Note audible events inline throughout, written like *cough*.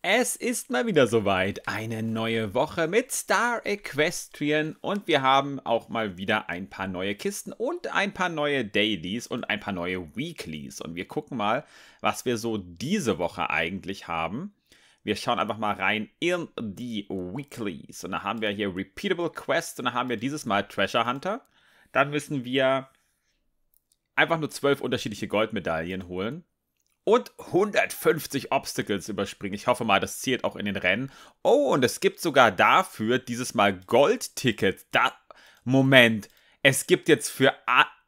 Es ist mal wieder soweit. Eine neue Woche mit Star Equestrian und wir haben auch mal wieder ein paar neue Kisten und ein paar neue Dailies und ein paar neue Weeklies. Und wir gucken mal, was wir so diese Woche eigentlich haben. Wir schauen einfach mal rein in die Weeklies. Und da haben wir hier Repeatable Quests und da haben wir dieses Mal Treasure Hunter. Dann müssen wir einfach nur zwölf unterschiedliche Goldmedaillen holen und 150 Obstacles überspringen. Ich hoffe mal, das zählt auch in den Rennen. Oh, und es gibt sogar dafür dieses Mal Goldtickets. Da Moment, es gibt jetzt für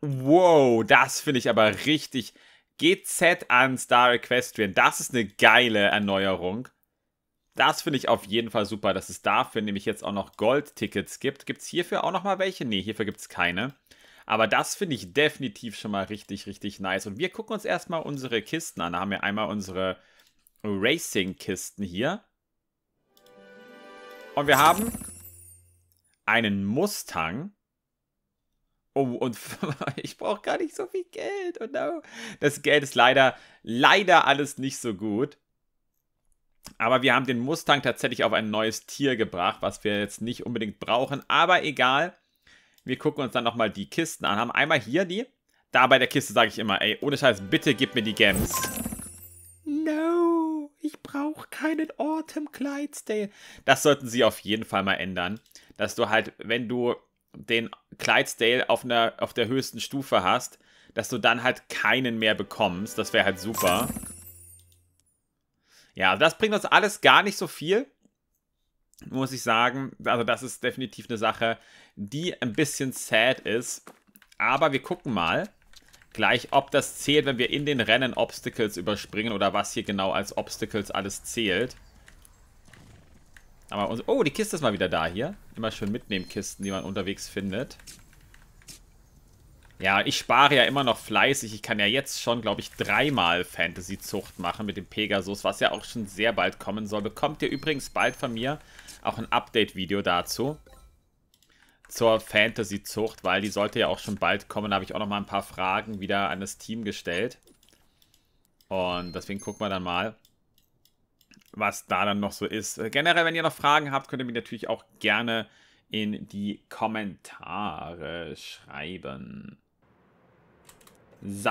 Wow, das finde ich aber richtig GZ an Star Equestrian. Das ist eine geile Erneuerung. Das finde ich auf jeden Fall super, dass es dafür nämlich jetzt auch noch Goldtickets gibt. Gibt es hierfür auch noch mal welche? Nee, hierfür gibt es keine. Aber das finde ich definitiv schon mal richtig, richtig nice. Und wir gucken uns erstmal unsere Kisten an. Da haben wir einmal unsere Racing-Kisten hier. Und wir haben einen Mustang. Oh, und *laughs* ich brauche gar nicht so viel Geld. Oh no. Das Geld ist leider, leider alles nicht so gut. Aber wir haben den Mustang tatsächlich auf ein neues Tier gebracht, was wir jetzt nicht unbedingt brauchen. Aber egal. Wir gucken uns dann nochmal die Kisten an. Haben einmal hier die. Da bei der Kiste sage ich immer, ey, ohne Scheiß, bitte gib mir die Gems. No, ich brauche keinen Autumn Clydesdale. Das sollten sie auf jeden Fall mal ändern. Dass du halt, wenn du den Clydesdale auf, einer, auf der höchsten Stufe hast, dass du dann halt keinen mehr bekommst. Das wäre halt super. Ja, also das bringt uns alles gar nicht so viel. Muss ich sagen. Also, das ist definitiv eine Sache, die ein bisschen sad ist. Aber wir gucken mal gleich, ob das zählt, wenn wir in den Rennen Obstacles überspringen oder was hier genau als Obstacles alles zählt. Aber uns oh, die Kiste ist mal wieder da hier. Immer schön mitnehmen Kisten, die man unterwegs findet. Ja, ich spare ja immer noch fleißig. Ich kann ja jetzt schon, glaube ich, dreimal Fantasy-Zucht machen mit dem Pegasus, was ja auch schon sehr bald kommen soll. Bekommt ihr übrigens bald von mir auch ein Update-Video dazu zur Fantasy-Zucht, weil die sollte ja auch schon bald kommen. Da habe ich auch noch mal ein paar Fragen wieder an das Team gestellt. Und deswegen gucken wir dann mal, was da dann noch so ist. Äh, generell, wenn ihr noch Fragen habt, könnt ihr mir natürlich auch gerne in die Kommentare schreiben. So.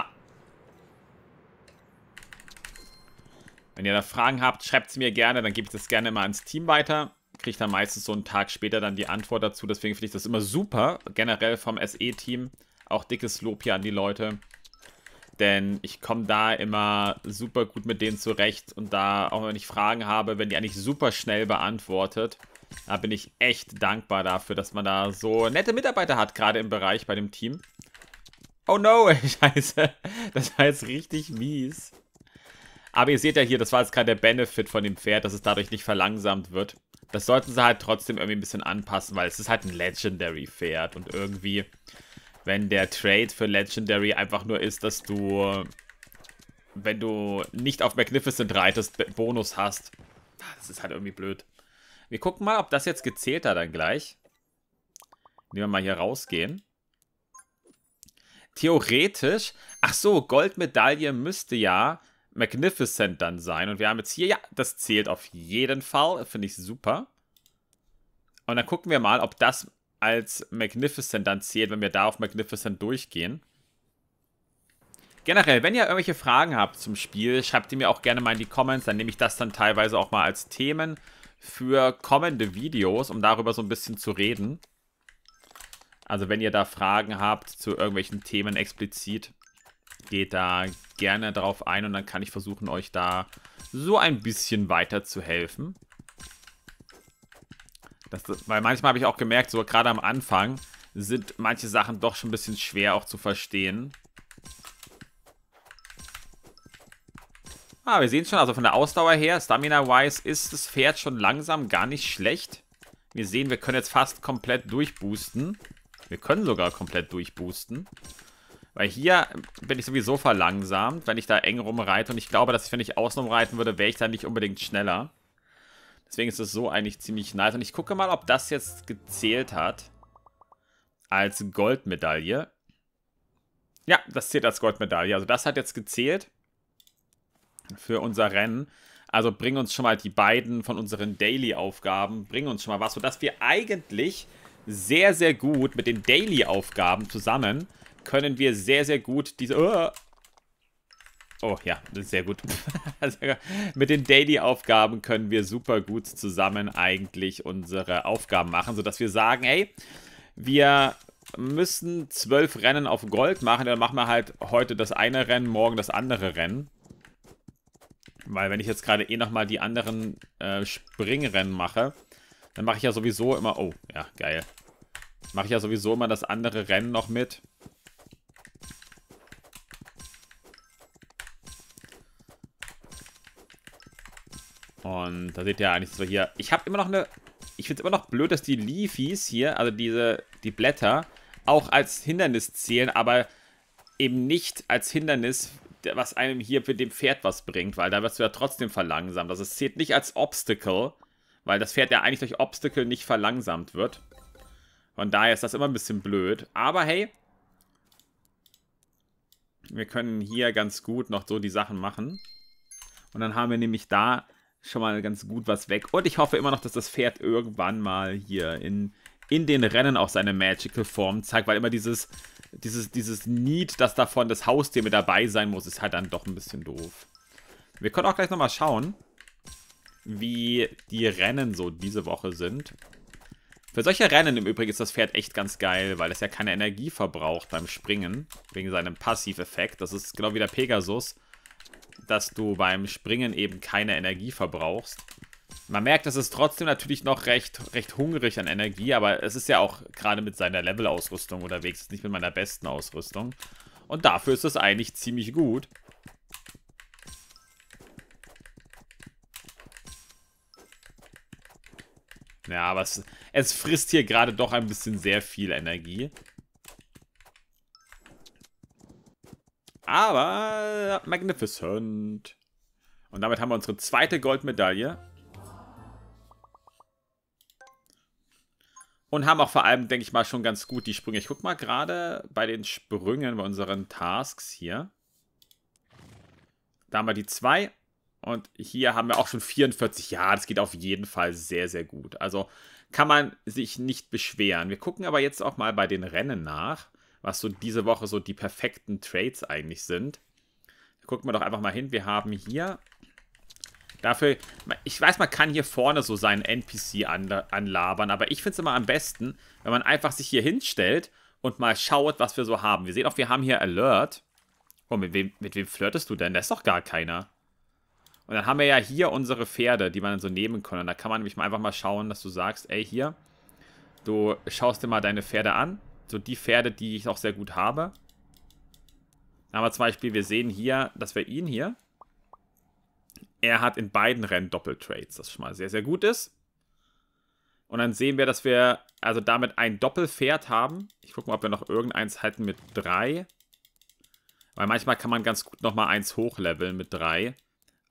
Wenn ihr da Fragen habt, schreibt sie mir gerne, dann gebe ich das gerne mal ans Team weiter kriegt dann meistens so einen Tag später dann die Antwort dazu. Deswegen finde ich das immer super, generell vom SE-Team. Auch dickes Lob hier an die Leute. Denn ich komme da immer super gut mit denen zurecht. Und da, auch wenn ich Fragen habe, wenn die eigentlich super schnell beantwortet. Da bin ich echt dankbar dafür, dass man da so nette Mitarbeiter hat, gerade im Bereich bei dem Team. Oh no, *laughs* scheiße. Das war jetzt richtig mies. Aber ihr seht ja hier, das war jetzt gerade der Benefit von dem Pferd, dass es dadurch nicht verlangsamt wird das sollten sie halt trotzdem irgendwie ein bisschen anpassen, weil es ist halt ein Legendary-Pferd und irgendwie, wenn der Trade für Legendary einfach nur ist, dass du, wenn du nicht auf Magnificent reitest, Bonus hast, ah, das ist halt irgendwie blöd. Wir gucken mal, ob das jetzt gezählt hat dann gleich. Nehmen wir mal hier rausgehen. Theoretisch, ach so, Goldmedaille müsste ja Magnificent dann sein. Und wir haben jetzt hier, ja, das zählt auf jeden Fall. Finde ich super. Und dann gucken wir mal, ob das als Magnificent dann zählt, wenn wir da auf Magnificent durchgehen. Generell, wenn ihr irgendwelche Fragen habt zum Spiel, schreibt die mir auch gerne mal in die Comments. Dann nehme ich das dann teilweise auch mal als Themen für kommende Videos, um darüber so ein bisschen zu reden. Also wenn ihr da Fragen habt zu irgendwelchen Themen explizit geht da gerne drauf ein und dann kann ich versuchen, euch da so ein bisschen weiter zu helfen. Das, weil manchmal habe ich auch gemerkt, so gerade am Anfang sind manche Sachen doch schon ein bisschen schwer auch zu verstehen. Ah, wir sehen schon, also von der Ausdauer her, Stamina-wise, ist das Pferd schon langsam gar nicht schlecht. Wir sehen, wir können jetzt fast komplett durchboosten. Wir können sogar komplett durchboosten. Weil hier bin ich sowieso verlangsamt, wenn ich da eng rumreite. Und ich glaube, dass ich, wenn ich außenrum reiten würde, wäre ich da nicht unbedingt schneller. Deswegen ist es so eigentlich ziemlich nice. Und ich gucke mal, ob das jetzt gezählt hat. Als Goldmedaille. Ja, das zählt als Goldmedaille. Also das hat jetzt gezählt. Für unser Rennen. Also bring uns schon mal die beiden von unseren Daily-Aufgaben. Bring uns schon mal was, sodass wir eigentlich sehr, sehr gut mit den Daily-Aufgaben zusammen können wir sehr, sehr gut diese... Oh, oh ja, sehr gut. *laughs* Mit den Daily-Aufgaben können wir super gut zusammen eigentlich unsere Aufgaben machen, sodass wir sagen, hey, wir müssen zwölf Rennen auf Gold machen, dann machen wir halt heute das eine Rennen, morgen das andere Rennen. Weil wenn ich jetzt gerade eh nochmal die anderen äh, Springrennen mache, dann mache ich ja sowieso immer... Oh, ja, geil. Mache ich ja sowieso immer das andere Rennen noch mit. Und da seht ihr eigentlich so hier. Ich habe immer noch eine... Ich finde es immer noch blöd, dass die Leafies hier, also diese die Blätter, auch als Hindernis zählen, aber eben nicht als Hindernis, was einem hier mit dem Pferd was bringt, weil da wirst du ja trotzdem verlangsamt. Also es zählt nicht als Obstacle, weil das Pferd ja eigentlich durch Obstacle nicht verlangsamt wird. Von daher ist das immer ein bisschen blöd. Aber hey, wir können hier ganz gut noch so die Sachen machen. Und dann haben wir nämlich da schon mal ganz gut was weg. Und ich hoffe immer noch, dass das Pferd irgendwann mal hier in, in den Rennen auch seine Magical Form zeigt, weil immer dieses, dieses, dieses Need, dass davon das Haustier mit dabei sein muss, ist halt dann doch ein bisschen doof. Wir können auch gleich nochmal schauen, wie die Rennen so diese Woche sind. Für solche Rennen im Übrigen ist das Pferd echt ganz geil, weil es ja keine Energie verbraucht beim Springen, wegen seinem Passiveffekt. Das ist genau wie der Pegasus dass du beim Springen eben keine Energie verbrauchst. Man merkt, dass es trotzdem natürlich noch recht, recht hungrig an Energie, aber es ist ja auch gerade mit seiner Level-Ausrüstung unterwegs, nicht mit meiner besten Ausrüstung. Und dafür ist es eigentlich ziemlich gut. Ja, aber es, es frisst hier gerade doch ein bisschen sehr viel Energie. aber magnificent. Und damit haben wir unsere zweite Goldmedaille. Und haben auch vor allem, denke ich mal, schon ganz gut die Sprünge. Ich guck mal gerade bei den Sprüngen, bei unseren Tasks hier. Da haben wir die zwei. Und hier haben wir auch schon 44. Ja, das geht auf jeden Fall sehr, sehr gut. Also kann man sich nicht beschweren. Wir gucken aber jetzt auch mal bei den Rennen nach was so diese Woche so die perfekten Trades eigentlich sind. gucken wir doch einfach mal hin. Wir haben hier dafür, ich weiß, man kann hier vorne so seinen NPC an, anlabern, aber ich finde es immer am besten, wenn man einfach sich hier hinstellt und mal schaut, was wir so haben. Wir sehen auch, wir haben hier Alert. Oh, mit wem, mit wem flirtest du denn? Da ist doch gar keiner. Und dann haben wir ja hier unsere Pferde, die man so nehmen kann. Und da kann man nämlich mal einfach mal schauen, dass du sagst, ey, hier, du schaust dir mal deine Pferde an so die Pferde, die ich auch sehr gut habe. Aber zum Beispiel, wir sehen hier, dass wir ihn hier, er hat in beiden Rennen Doppeltrades, das schon mal sehr, sehr gut ist. Und dann sehen wir, dass wir also damit ein Doppelpferd haben. Ich gucke mal, ob wir noch irgendeins halten mit drei. Weil manchmal kann man ganz gut nochmal eins hochleveln mit drei.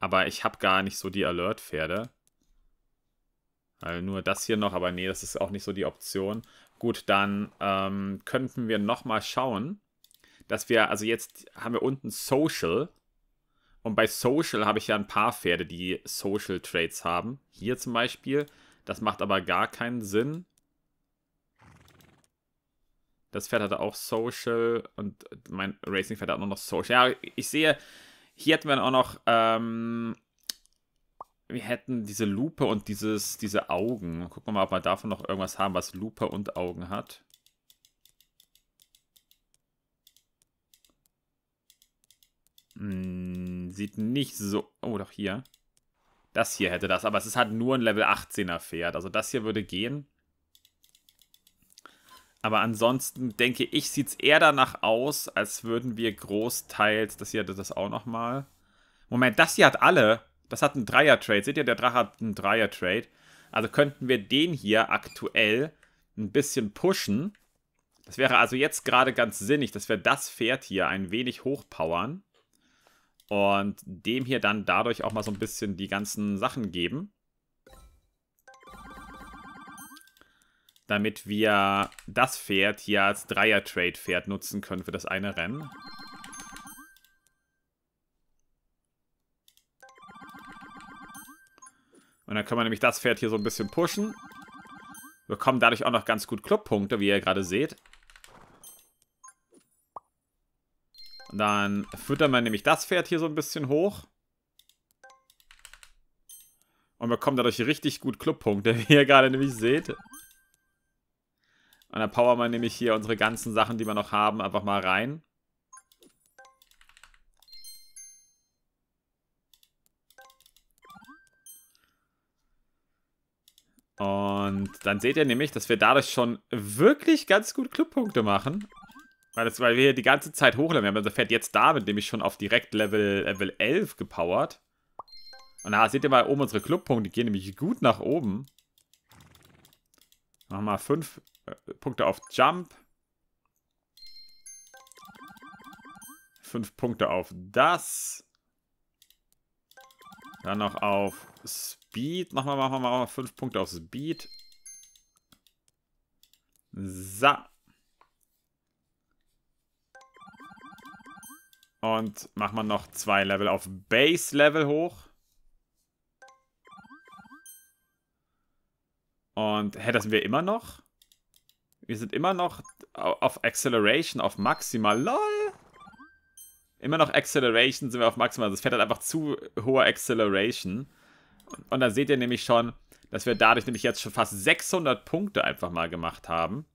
Aber ich habe gar nicht so die Alert-Pferde. Also nur das hier noch, aber nee, das ist auch nicht so die Option. Gut, dann ähm, könnten wir nochmal schauen, dass wir, also jetzt haben wir unten Social. Und bei Social habe ich ja ein paar Pferde, die Social Traits haben. Hier zum Beispiel. Das macht aber gar keinen Sinn. Das Pferd hatte auch Social und mein Racing-Pferd hat auch noch Social. Ja, ich sehe, hier hätten wir auch noch ähm, wir hätten diese Lupe und dieses, diese Augen. Gucken wir mal, ob wir davon noch irgendwas haben, was Lupe und Augen hat. Hm, sieht nicht so... Oh, doch hier. Das hier hätte das, aber es ist halt nur ein Level 18er Pferd. Also das hier würde gehen. Aber ansonsten denke ich, sieht es eher danach aus, als würden wir großteils... Das hier hätte das auch nochmal. Moment, das hier hat alle. Das hat einen Dreier-Trade. Seht ihr, der Drache hat einen Dreier-Trade. Also könnten wir den hier aktuell ein bisschen pushen. Das wäre also jetzt gerade ganz sinnig, dass wir das Pferd hier ein wenig hochpowern. Und dem hier dann dadurch auch mal so ein bisschen die ganzen Sachen geben. Damit wir das Pferd hier als Dreier-Trade-Pferd nutzen können für das eine Rennen. Und dann können wir nämlich das Pferd hier so ein bisschen pushen. Bekommen dadurch auch noch ganz gut Clubpunkte, wie ihr gerade seht. Und dann füttern wir nämlich das Pferd hier so ein bisschen hoch. Und bekommen dadurch richtig gut Clubpunkte, *laughs* wie ihr gerade nämlich seht. Und dann powern wir nämlich hier unsere ganzen Sachen, die wir noch haben, einfach mal rein. Und dann seht ihr nämlich, dass wir dadurch schon wirklich ganz gut Clubpunkte machen. Weil, das, weil wir hier die ganze Zeit hochleveln. Wir haben unser Pferd jetzt damit nämlich schon auf direkt Level, Level 11 gepowert. Und da seht ihr mal oben unsere Clubpunkte. Die gehen nämlich gut nach oben. Machen wir mal 5 äh, Punkte auf Jump. 5 Punkte auf das. Dann noch auf Speed. Nochmal, machen wir mal 5 Punkte auf Speed. So. Und machen wir noch zwei Level auf Base-Level hoch. Und, hä, das sind wir immer noch? Wir sind immer noch auf Acceleration, auf Maximal. LOL! Immer noch Acceleration sind wir auf Maximal. Das fährt halt einfach zu hoher Acceleration. Und da seht ihr nämlich schon, dass wir dadurch nämlich jetzt schon fast 600 Punkte einfach mal gemacht haben.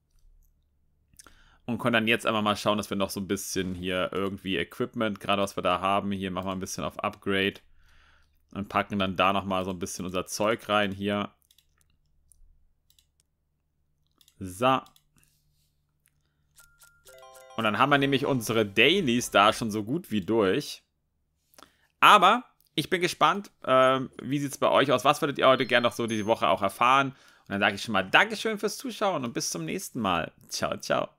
Und können dann jetzt einfach mal schauen, dass wir noch so ein bisschen hier irgendwie Equipment, gerade was wir da haben, hier machen wir ein bisschen auf Upgrade. Und packen dann da nochmal so ein bisschen unser Zeug rein hier. So. Und dann haben wir nämlich unsere Dailies da schon so gut wie durch. Aber ich bin gespannt. Ähm, wie sieht es bei euch aus? Was würdet ihr heute gerne noch so diese Woche auch erfahren? Und dann sage ich schon mal Dankeschön fürs Zuschauen und bis zum nächsten Mal. Ciao, ciao.